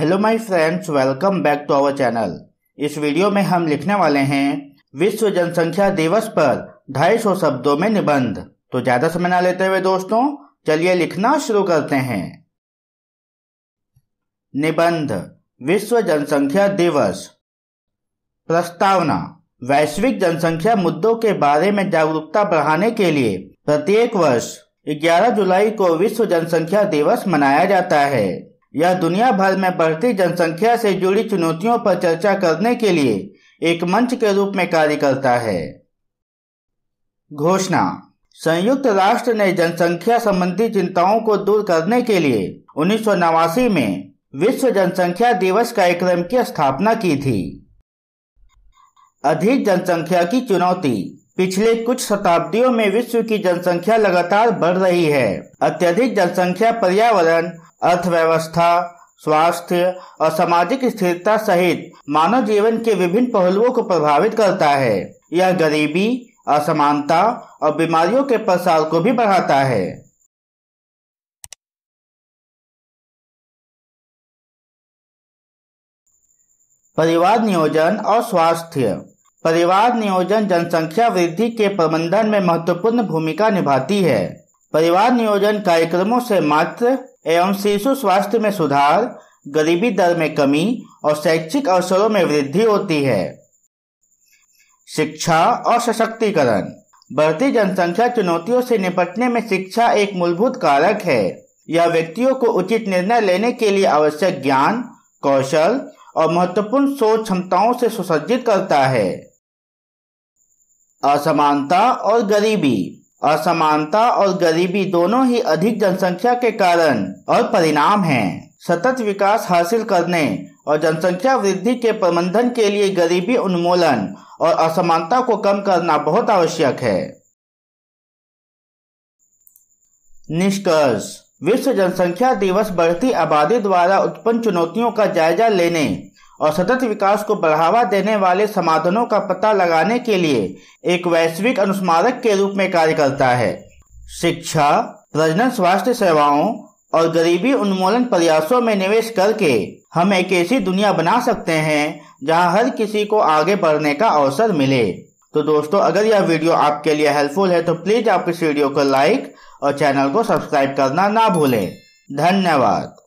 Hello my friends welcome back to our channel इस वीडियो में हम लिखने वाले हैं विश्व जनसंख्या दिवस पर 250 शब्दों में निबंध तो ज्यादा समय ना लेते हुए दोस्तों चलिए लिखना शुरू करते हैं निबंध विश्व जनसंख्या दिवस प्रस्तावना वैश्विक जनसंख्या मुद्दों के बारे में जागरूकता बढ़ाने के लिए प्रत्येक वर्ष 11 जुलाई को विश्व जनसंख्या दिवस मनाया जाता है यह दुनिया भर में बढ़ती जनसंख्या से जुड़ी चुनौतियों पर चर्चा करने के लिए एक मंच के रूप में कार्य करता है घोषणा संयुक्त राष्ट्र ने जनसंख्या संबंधी चिंताओं को दूर करने के लिए उन्नीस में विश्व जनसंख्या दिवस कार्यक्रम की स्थापना की थी अधिक जनसंख्या की चुनौती पिछले कुछ शताब्दियों में विश्व की जनसंख्या लगातार बढ़ रही है अत्यधिक जनसंख्या पर्यावरण अर्थव्यवस्था स्वास्थ्य और सामाजिक स्थिरता सहित मानव जीवन के विभिन्न पहलुओं को प्रभावित करता है यह गरीबी असमानता और बीमारियों के प्रसार को भी बढ़ाता है परिवार नियोजन और स्वास्थ्य परिवार नियोजन जनसंख्या वृद्धि के प्रबंधन में महत्वपूर्ण भूमिका निभाती है परिवार नियोजन कार्यक्रमों से मात्र एवं शिशु स्वास्थ्य में सुधार गरीबी दर में कमी और शैक्षिक अवसरों में वृद्धि होती है शिक्षा और सशक्तिकरण बढ़ती जनसंख्या चुनौतियों से निपटने में शिक्षा एक मूलभूत कारक है यह व्यक्तियों को उचित निर्णय लेने के लिए आवश्यक ज्ञान कौशल और महत्वपूर्ण सोच क्षमताओं से सुसज्जित करता है असमानता और गरीबी असमानता और गरीबी दोनों ही अधिक जनसंख्या के कारण और परिणाम हैं। सतत विकास हासिल करने और जनसंख्या वृद्धि के प्रबंधन के लिए गरीबी उन्मूलन और असमानता को कम करना बहुत आवश्यक है निष्कर्ष विश्व जनसंख्या दिवस बढ़ती आबादी द्वारा उत्पन्न चुनौतियों का जायजा लेने और सतत विकास को बढ़ावा देने वाले समाधानों का पता लगाने के लिए एक वैश्विक अनुस्मारक के रूप में कार्य करता है शिक्षा प्रजनन स्वास्थ्य सेवाओं और गरीबी उन्मूलन प्रयासों में निवेश करके हम एक ऐसी दुनिया बना सकते हैं जहां हर किसी को आगे बढ़ने का अवसर मिले तो दोस्तों अगर यह वीडियो आपके लिए हेल्पफुल है तो प्लीज आप इस वीडियो को लाइक और चैनल को सब्सक्राइब करना ना भूलें धन्यवाद